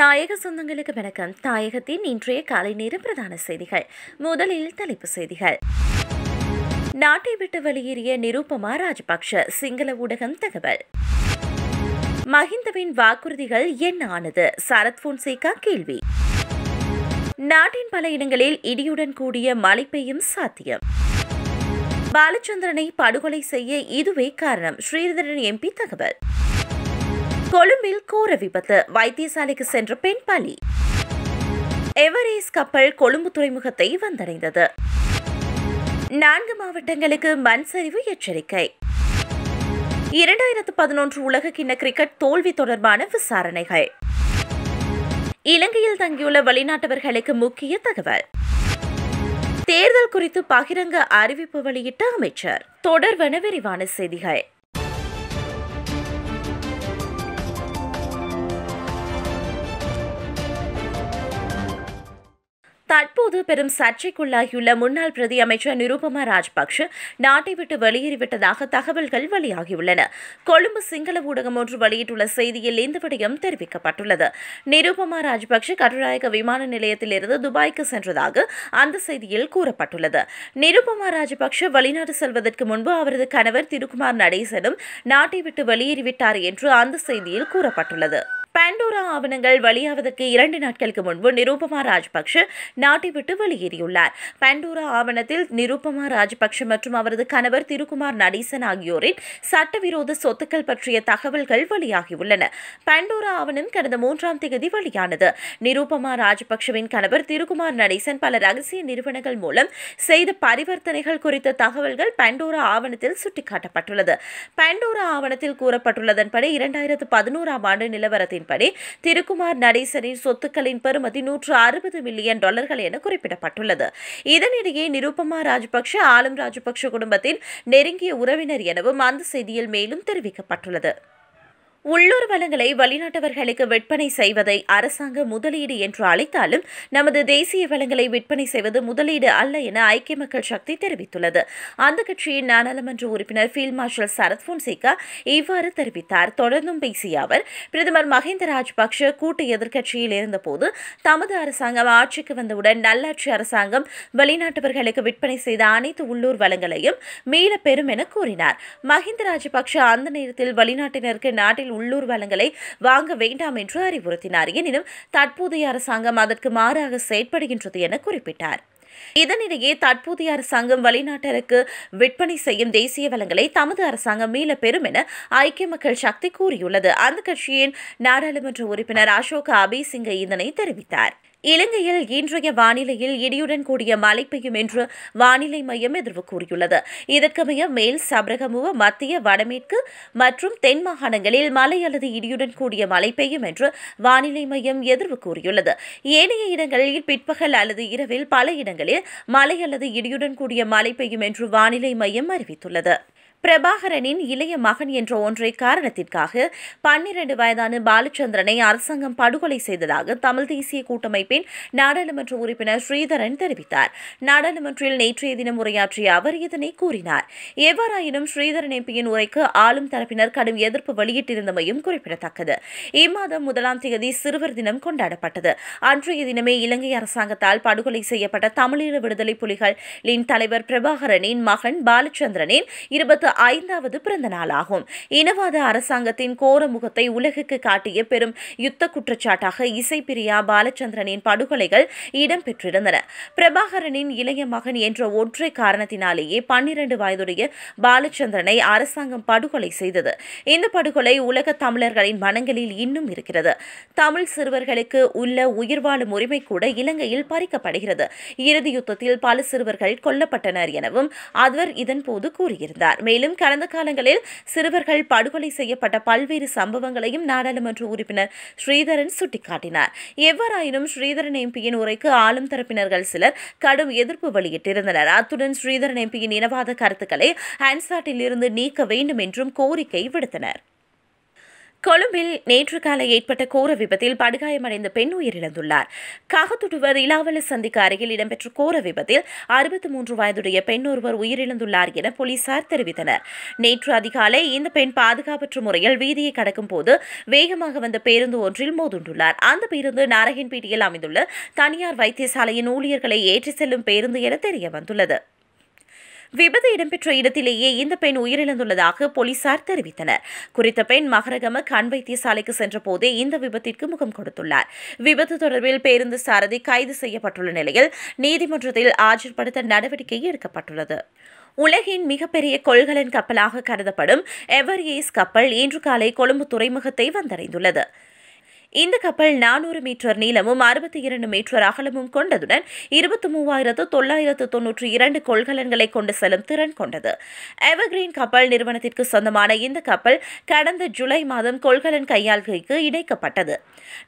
தாயக சொந்தங்களுக்கு வணக்கம் தாயகத்தின் இன்றைய காலை நேரம் பிரதான செய்திகள் முதலில் தலைப்பு செய்திகள் நாட்டை விட்டு வெளியேறிய நிரூபமா ராஜபக்ஷ சிங்கள ஊடகம் தகவல் மஹிந்தவின் வாக்குறுதிகள் என்ன ஆனது சரத் போன்சேகா கேள்வி நாட்டின் பல இடங்களில் இடியுடன் கூடிய மழை பெய்யும் சாத்தியம் பாலச்சந்திரனை படுகொலை செய்ய இதுவே காரணம் ஸ்ரீதரன் எம்பி தகவல் கொழும்பில் கோர விபத்து வைத்தியசாலைக்கு சென்ற பெண் பலி எவரேஸ் கப்பல் கொழும்பு துறைமுகத்தை வந்தடைந்தது நான்கு மாவட்டங்களுக்கு மண் சரிவு எச்சரிக்கை இரண்டாயிரத்து பதினொன்று உலக கிண்ண கிரிக்கெட் தோல்வி தொடர்பான விசாரணைகள் இலங்கையில் தங்கியுள்ள வெளிநாட்டவர்களுக்கு முக்கிய தகவல் தேர்தல் குறித்து பகிரங்க அறிவிப்பு வெளியிட்ட அமைச்சர் தொடர்வன விரிவான செய்திகள் தற்போது பெரும் சர்ச்சைக்குள்ளாகியுள்ள முன்னாள் பிரதி அமைச்சர் நிருபமா ராஜபக்ஷ நாட்டை விட்டு வெளியேறிவிட்டதாக தகவல்கள் வெளியாகியுள்ளன கொழும்பு சிங்கள ஊடகம் ஒன்று வெளியிட்டுள்ள செய்தியில் இந்த விடயம் தெரிவிக்கப்பட்டுள்ளது நிருபமா ராஜபக்ஷ கட்டுநாயக விமான நிலையத்திலிருந்து துபாய்க்கு சென்றதாக அந்த செய்தியில் கூறப்பட்டுள்ளது நிருபமா ராஜபக்ஷ வெளிநாடு செல்வதற்கு முன்பு அவரது கணவர் திருக்குமார் நடேசனும் நாட்டை விட்டு வெளியேறிவிட்டார் என்று அந்த செய்தியில் கூறப்பட்டுள்ளது பாண்டோரா ஆவணங்கள் வெளியாவதற்கு இரண்டு நாட்களுக்கு முன்பு நிரூபமா ராஜபக்ஷ நாட்டை விட்டு வெளியேறியுள்ளார் பாண்டோரா ஆவணத்தில் நிரூபமா ராஜபக்ஷ மற்றும் அவரது கணவர் திருக்குமார் நடேசன் ஆகியோரின் சட்டவிரோத சொத்துக்கள் பற்றிய தகவல்கள் வெளியாகியுள்ளன பாண்டோரா ஆவணம் கடந்த மூன்றாம் தேதி வெளியானது நிரூபமா ராஜபக்ஷவின் கணவர் திருக்குமார் நடேசன் பல ரகசிய நிறுவனங்கள் மூலம் செய்த பரிவர்த்தனைகள் குறித்த தகவல்கள் பாண்டோரா ஆவணத்தில் சுட்டிக்காட்டப்பட்டுள்ளது பாண்டோரா ஆவணத்தில் கூறப்பட்டுள்ளதன்படி இரண்டாயிரத்து பதினோராம் ஆண்டு நிலவரத்தை உத்தரவின்படி திருக்குமார் நடேசனின் சொத்துக்களின் பெறுமதி நூற்று அறுபது மில்லியன் டாலர்கள் என குறிப்பிடப்பட்டுள்ளது இதனிடையே நிருபமா ராஜபக்ஷ ஆலம் ராஜபக்ஷ குடும்பத்தின் நெருங்கிய உறவினர் எனவும் அந்த செய்தியில் மேலும் தெரிவிக்கப்பட்டுள்ளது உள்ளூர் வளங்களை வெளிநாட்டவர்களுக்கு விற்பனை செய்வதை அரசாங்க முதலீடு என்று அழைத்தாலும் நமது தேசிய வளங்களை விற்பனை செய்வது முதலீடு அல்ல என ஐக்கிய மக்கள் சக்தி தெரிவித்துள்ளது அந்த கட்சியின் நாடாளுமன்ற உறுப்பினர் ஃபீல்ட் மார்ஷல் சரத் போன்சேகா இவ்வாறு தெரிவித்தார் தொடர்ந்தும் பேசிய அவர் பிரதமர் மஹிந்த ராஜபக்ஷ கூட்டு எதிர்க்கட்சியில் இருந்தபோது தமது அரசாங்கம் ஆட்சிக்கு வந்தவுடன் நல்லாட்சி அரசாங்கம் வெளிநாட்டவர்களுக்கு விற்பனை செய்த அனைத்து உள்ளூர் வளங்களையும் மீளப்பெறும் பெறும் என கூறினார் மஹிந்த ராஜபக்ஷ அந்த நேரத்தில் வெளிநாட்டினருக்கு நாட்டில் விலையில் உள்ளூர் வளங்களை வாங்க வேண்டாம் என்று அறிவுறுத்தினார் எனினும் தற்போதைய அரசாங்கம் அதற்கு மாறாக செயற்படுகின்றது என குறிப்பிட்டார் இதனிடையே தற்போதைய அரசாங்கம் வெளிநாட்டிற்கு விற்பனை செய்யும் தேசிய வளங்களை தமது அரசாங்கம் மீள பெறும் என ஐக்கிய மக்கள் சக்தி கூறியுள்ளது அந்த கட்சியின் நாடாளுமன்ற உறுப்பினர் அசோக் அபேசிங்க இதனை தெரிவித்தார் இலங்கையில் இன்றைய வானிலையில் இடியுடன் கூடிய மழை பெய்யும் என்று வானிலை மையம் எதிர்வு கூறியுள்ளது இதற்கமைய மேல் சபரகமுவ மத்திய வடமேற்கு மற்றும் தென் மாகாணங்களில் மழை அல்லது இடியுடன் கூடிய மழை பெய்யும் என்று வானிலை மையம் எதிர்வு கூறியுள்ளது ஏனைய இடங்களில் பிற்பகல் அல்லது இரவில் பல இடங்களில் மழை அல்லது இடியுடன் கூடிய மழை பெய்யும் என்று வானிலை மையம் அறிவித்துள்ளது பிரபாகரனின் இளைய மகன் என்ற ஒன்றை காரணத்திற்காக பன்னிரண்டு வயதான பாலச்சந்திரனை அரசாங்கம் படுகொலை செய்ததாக தமிழ் தேசிய கூட்டமைப்பின் நாடாளுமன்ற உறுப்பினர் ஸ்ரீதரன் தெரிவித்தார் நாடாளுமன்றில் நேற்றைய தினம் உரையாற்றிய அவர் இதனை கூறினார் எவ்வாறாயினும் ஸ்ரீதரன் எம்பியின் உரைக்கு ஆளும் தரப்பினர் கடும் எதிர்ப்பு வெளியிட்டிருந்தமையும் குறிப்பிடத்தக்கது இம்மாதம் முதலாம் தேதி சிறுவர் தினம் கொண்டாடப்பட்டது அன்றைய தினமே இலங்கை அரசாங்கத்தால் படுகொலை செய்யப்பட்ட தமிழீழ விடுதலை புலிகளின் தலைவர் பிரபாகரனின் மகன் பாலச்சந்திரனின் இருபத்தி அவருக்கு ஐந்தாவது பிறந்த நாளாகும் இனவாத அரசாங்கத்தின் கோர முகத்தை உலகுக்கு காட்டிய பெரும் யுத்த குற்றச்சாட்டாக இசைப்பிரியா பாலச்சந்திரனின் படுகொலைகள் இடம்பெற்றிருந்தன பிரபாகரனின் இளைய மகன் என்ற ஒற்றை காரணத்தினாலேயே பன்னிரண்டு வயதுடைய பாலச்சந்திரனை அரசாங்கம் படுகொலை செய்தது இந்த படுகொலை உலக தமிழர்களின் மனங்களில் இன்னும் இருக்கிறது தமிழ் சிறுவர்களுக்கு உள்ள உயிர்வாழும் உரிமை கூட இலங்கையில் பறிக்கப்படுகிறது இறுதி யுத்தத்தில் பல சிறுவர்கள் கொல்லப்பட்டனர் எனவும் அவர் இதன்போது கூறியிருந்தார் மேலும் மேலும் கடந்த காலங்களில் சிறுவர்கள் படுகொலை செய்யப்பட்ட பல்வேறு சம்பவங்களையும் நாடாளுமன்ற உறுப்பினர் ஸ்ரீதரன் சுட்டிக்காட்டினார் எவ்வாறாயினும் ஸ்ரீதரன் எம்பியின் உரைக்கு ஆளும் தரப்பினர்கள் சிலர் கடும் எதிர்ப்பு வெளியிட்டிருந்தனர் அத்துடன் ஸ்ரீதரன் எம்பியின் இனவாத கருத்துக்களை ஹான்சாட்டில் இருந்து நீக்க வேண்டும் என்றும் கோரிக்கை விடுத்தனர் கொழும்பில் நேற்று காலை ஏற்பட்ட கோர விபத்தில் படுகாயமடைந்த பெண் உயிரிழந்துள்ளார் காகத்துடுவர் இலாவல சந்திக்கு அருகில் இடம்பெற்ற கோர விபத்தில் அறுபத்தி மூன்று வயதுடைய பெண் ஒருவர் உயிரிழந்துள்ளார் என போலீசார் தெரிவித்தனர் நேற்று அதிகாலை இந்த பெண் பாதுகாப்பற்ற முறையில் வீதியை கடக்கும் போது வேகமாக வந்த பேருந்து ஒன்றில் மோதுண்டுள்ளார் அந்த பேருந்து நாரகன்பேட்டையில் அமைந்துள்ள தனியார் வைத்தியசாலையின் ஊழியர்களை ஏற்றிச் செல்லும் பேருந்து என தெரிய வந்துள்ளது விபத்து இடம்பெற்ற இடத்திலேயே இந்த பெண் உயிரிழந்துள்ளதாக போலீசார் தெரிவித்தனர் குறித்த பெண் மகரகம கண் வைத்தியசாலைக்கு சென்றபோதே இந்த விபத்திற்கு முகம் கொடுத்துள்ளார் விபத்து தொடர்பில் பேருந்து சாரதி கைது செய்யப்பட்டுள்ள நிலையில் நீதிமன்றத்தில் ஆஜர்படுத்த நடவடிக்கை எடுக்கப்பட்டுள்ளது உலகின் மிகப்பெரிய கொள்கலன் கப்பலாக கருதப்படும் எவர் ஏஸ் கப்பல் இன்று காலை கொழும்பு துறைமுகத்தை வந்தடைந்துள்ளது இந்த கப்பல் நானூறு மீட்டர் நீளமும் அறுபத்தி இரண்டு மீட்டர் அகலமும் கொண்டதுடன் இருபத்தி மூவாயிரத்து தொள்ளாயிரத்து தொன்னூற்றி இரண்டு கொள்கலன்களை கொண்டு செல்லும் திறன் கொண்டது எவர்கிரீன் கப்பல் நிறுவனத்திற்கு சொந்தமான இந்த கப்பல் கடந்த ஜூலை மாதம் கொள்கலன் கையாள்கைக்கு இணைக்கப்பட்டது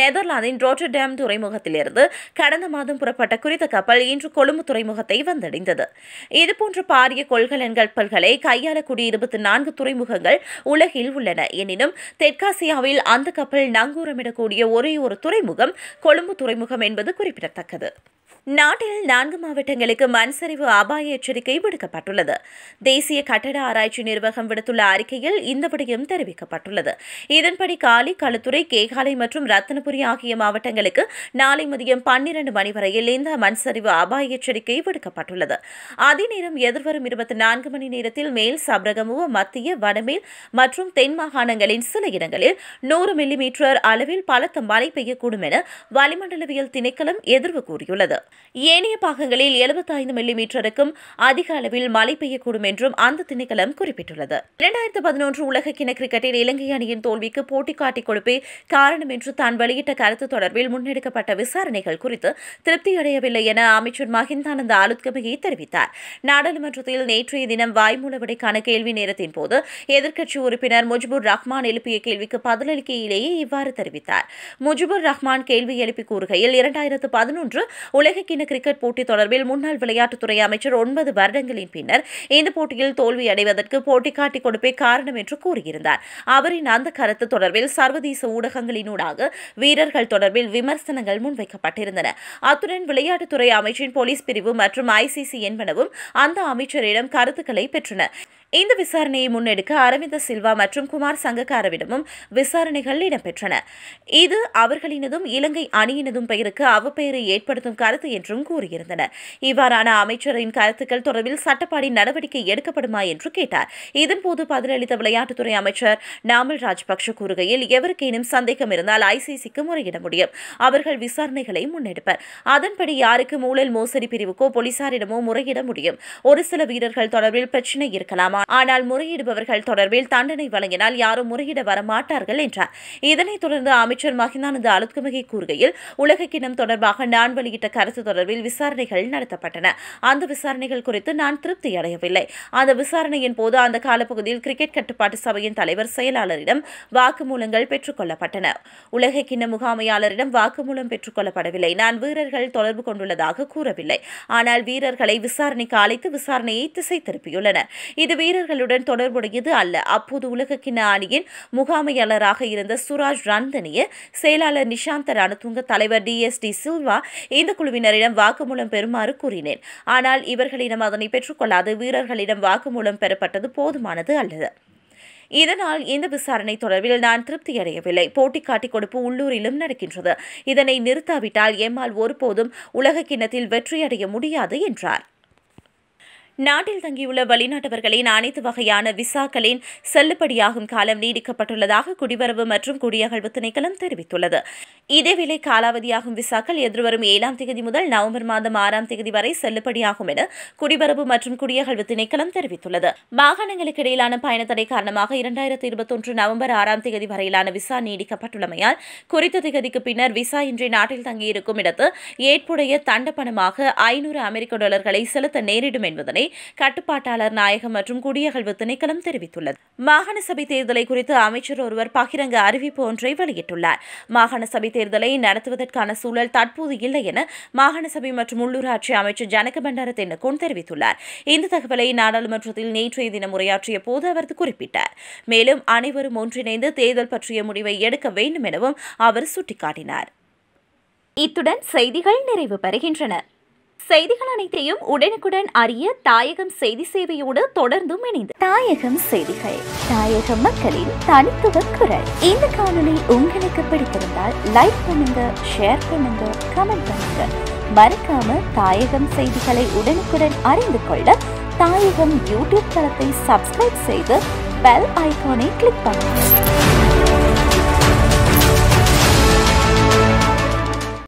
நெதர்லாந்தின் ரோட்டர்டேம் துறைமுகத்திலிருந்து கடந்த மாதம் புறப்பட்ட குறித்த கப்பல் இன்று கொழும்பு துறைமுகத்தை வந்தடைந்தது இதுபோன்ற பாரிய கொள்கலன் கப்பல்களை கையாளக்கூடிய இருபத்தி நான்கு துறைமுகங்கள் உலகில் உள்ளன எனினும் தெற்காசியாவில் அந்த கப்பல் நங்கூரமிடக்கூடிய இருக்கக்கூடிய ஒரே ஒரு துறைமுகம் கொழும்பு துறைமுகம் என்பது குறிப்பிடத்தக்கது நாட்டில் நான்கு மாவட்டங்களுக்கு மண் சரிவு அபாய எச்சரிக்கை விடுக்கப்பட்டுள்ளது தேசிய கட்டட ஆராய்ச்சி நிர்வாகம் விடுத்துள்ள அறிக்கையில் இந்த விடயம் தெரிவிக்கப்பட்டுள்ளது இதன்படி காலி களுத்துறை கேகாலை மற்றும் ரத்தனபுரி ஆகிய மாவட்டங்களுக்கு நாளை மதியம் பன்னிரண்டு மணி வரையில் இந்த மண் சரிவு அபாய எச்சரிக்கை விடுக்கப்பட்டுள்ளது அதே நேரம் எதிர்வரும் இருபத்தி நான்கு மணி நேரத்தில் மேல் சப்ரகமுவ மத்திய வடமேல் மற்றும் தென் மாகாணங்களின் சில இடங்களில் நூறு மில்லிமீட்டர் அளவில் பலத்த மழை பெய்யக்கூடும் என வளிமண்டலவியல் திணைக்களம் எதிர்வு கூறியுள்ளது ஏனைய பாகங்களில் எழுபத்தைந்து மீட்டருக்கும் அதிக அளவில் மழை பெய்யக்கூடும் என்றும் அந்த திணைக்களம் குறிப்பிட்டுள்ளது இரண்டாயிரத்து பதினொன்று உலகக்கிண கிரிக்கெட்டில் இலங்கை அணியின் தோல்விக்கு போட்டி காட்டிக் கொடுப்பே காரணம் என்று தான் வெளியிட்ட கருத்து தொடர்பில் முன்னெடுக்கப்பட்ட விசாரணைகள் குறித்து திருப்தியடையவில்லை என அமைச்சர் மகிந்தானந்த ஆலுத்கமிகை தெரிவித்தார் நாடாளுமன்றத்தில் நேற்றைய தினம் வாய்மூலவடைக்கான கேள்வி நேரத்தின் போது எதிர்க்கட்சி உறுப்பினர் முஜ்பூர் ரஹ்மான் எழுப்பிய கேள்விக்கு பதிலளிக்கையிலேயே இவ்வாறு தெரிவித்தார் முஜ்பூர் ரஹ்மான் கேள்வி எழுப்பி கூறுகையில் இரண்டாயிரத்து பதினொன்று உலக ஒருநாளைக்கின கிரிக்கெட் போட்டி தொடர்பில் முன்னாள் விளையாட்டுத்துறை அமைச்சர் ஒன்பது வருடங்களின் பின்னர் இந்த போட்டியில் தோல்வி அடைவதற்கு போட்டி காட்டிக் கொடுப்பே காரணம் என்று கூறியிருந்தார் அவரின் அந்த கருத்து தொடர்பில் சர்வதேச ஊடகங்களினூடாக வீரர்கள் தொடர்பில் விமர்சனங்கள் முன்வைக்கப்பட்டிருந்தன அத்துடன் விளையாட்டுத்துறை அமைச்சின் போலீஸ் பிரிவு மற்றும் ஐசிசி என்பனவும் அந்த அமைச்சரிடம் கருத்துக்களை பெற்றன இந்த விசாரணையை முன்னெடுக்க அரவிந்த சில்வா மற்றும் குமார் சங்கக்காரவிடமும் விசாரணைகள் இடம்பெற்றன இது அவர்களினதும் இலங்கை அணியினதும் பெயருக்கு அவப்பெயரை ஏற்படுத்தும் கருத்து என்றும் கூறியிருந்தனர் இவ்வாறான அமைச்சரின் கருத்துக்கள் தொடர்பில் சட்டப்பாடி நடவடிக்கை எடுக்கப்படுமா என்று கேட்டார் இதன்போது பதிலளித்த விளையாட்டுத்துறை அமைச்சர் நாமல் ராஜபக்ஷ கூறுகையில் எவருக்கேனும் சந்தேகம் இருந்தால் ஐசிசிக்கு முறையிட முடியும் அவர்கள் விசாரணைகளை முன்னெடுப்பர் அதன்படி யாருக்கு ஊழல் மோசடி பிரிவுக்கோ போலீசாரிடமோ முறையிட முடியும் ஒரு சில வீரர்கள் தொடர்பில் பிரச்சினை இருக்கலாம் ஆனால் முறையிடுபவர்கள் தொடர்பில் தண்டனை வழங்கினால் யாரும் முறையிட வரமாட்டார்கள் என்றார் இதனைத் தொடர்ந்து அமைச்சர் மகிந்தானந்த அலுத்குமகி கூறுகையில் உலகக்கிணம் தொடர்பாக நான் வெளியிட்ட கருத்து தொடர்பில் விசாரணைகள் நடத்தப்பட்டன அந்த விசாரணைகள் குறித்து நான் திருப்தி அடையவில்லை அந்த விசாரணையின் போது அந்த காலப்பகுதியில் கிரிக்கெட் கட்டுப்பாட்டு சபையின் தலைவர் செயலாளரிடம் வாக்குமூலங்கள் பெற்றுக்கொள்ளப்பட்டன கிண்ண முகாமையாளரிடம் வாக்குமூலம் பெற்றுக்கொள்ளப்படவில்லை நான் வீரர்கள் தொடர்பு கொண்டுள்ளதாக கூறவில்லை ஆனால் வீரர்களை விசாரணைக்கு அழைத்து விசாரணையை திசை திருப்பியுள்ளனர் இது வீரர்களுடன் தொடர்புடையது அல்ல அப்போது உலகக்கிண அணியின் முகாமையாளராக இருந்த சுராஜ் ரந்தனிய செயலாளர் நிஷாந்த ரணதுங்க தலைவர் டி எஸ் டி சில்வா இந்த குழுவினரிடம் வாக்குமூலம் பெறுமாறு கூறினேன் ஆனால் இவர்களிடம் அதனை பெற்றுக்கொள்ளாது வீரர்களிடம் வாக்குமூலம் பெறப்பட்டது போதுமானது அல்லது இதனால் இந்த விசாரணை தொடர்பில் நான் திருப்தியடையவில்லை போட்டி காட்டிக் கொடுப்பு உள்ளூரிலும் நடக்கின்றது இதனை நிறுத்தாவிட்டால் எம்மால் ஒருபோதும் உலக கிண்ணத்தில் வெற்றியடைய முடியாது என்றார் நாட்டில் தங்கியுள்ள வெளிநாட்டவர்களின் அனைத்து வகையான விசாக்களின் செல்லுபடியாகும் காலம் நீடிக்கப்பட்டுள்ளதாக குடிவரவு மற்றும் குடியகழ்வு திணைக்களம் தெரிவித்துள்ளது இதேவேளை காலாவதியாகும் விசாக்கள் எதிர்வரும் ஏழாம் தேதி முதல் நவம்பர் மாதம் ஆறாம் தேதி வரை செல்லுபடியாகும் என குடிவரவு மற்றும் குடியகழ்வு திணைக்களம் தெரிவித்துள்ளது மாகாணங்களுக்கு இடையிலான பயணத்தடை காரணமாக இரண்டாயிரத்தி இருபத்தொன்று நவம்பர் ஆறாம் தேதி வரையிலான விசா நீடிக்கப்பட்டுள்ளமையால் குறித்த திகதிக்கு பின்னர் விசா இன்றி நாட்டில் தங்கியிருக்கும் இடத்து ஏற்புடைய தண்டப்பணமாக ஐநூறு அமெரிக்க டாலர்களை செலுத்த நேரிடும் என்பதனை உள்ளதை கட்டுப்பாட்டாளர் நாயகம் மற்றும் குடியகழ்வு திணைக்களம் தெரிவித்துள்ளது மாகாண சபை தேர்தலை குறித்து அமைச்சர் ஒருவர் பகிரங்க அறிவிப்பு ஒன்றை வெளியிட்டுள்ளார் மாகாண சபை தேர்தலை நடத்துவதற்கான சூழல் தற்போது இல்லை என மாகாண சபை மற்றும் உள்ளூராட்சி அமைச்சர் ஜனக பண்டார தென்னகோன் தெரிவித்துள்ளார் இந்த தகவலை நாடாளுமன்றத்தில் நேற்றைய தினம் உரையாற்றிய போது அவர் குறிப்பிட்டார் மேலும் அனைவரும் ஒன்றிணைந்து தேர்தல் பற்றிய முடிவை எடுக்க வேண்டும் எனவும் அவர் சுட்டிக்காட்டினார் இத்துடன் செய்திகள் நிறைவு பெறுகின்றன செய்திகள் அனைத்தையும் உடனுக்குடன் அறிய தாயகம் செய்தி சேவையோடு தொடர்ந்தும் இணைந்து தாயகம் செய்திகள் தாயக மக்களின் தனித்துவ குரல் இந்த காணொலி உங்களுக்கு பிடித்திருந்தால் லைக் பண்ணுங்க ஷேர் பண்ணுங்க கமெண்ட் பண்ணுங்க மறக்காம தாயகம் செய்திகளை உடனுக்குடன் அறிந்து கொள்ள தாயகம் யூடியூப் தளத்தை சப்ஸ்கிரைப் செய்து பெல் ஐக்கானை கிளிக் பண்ணுங்க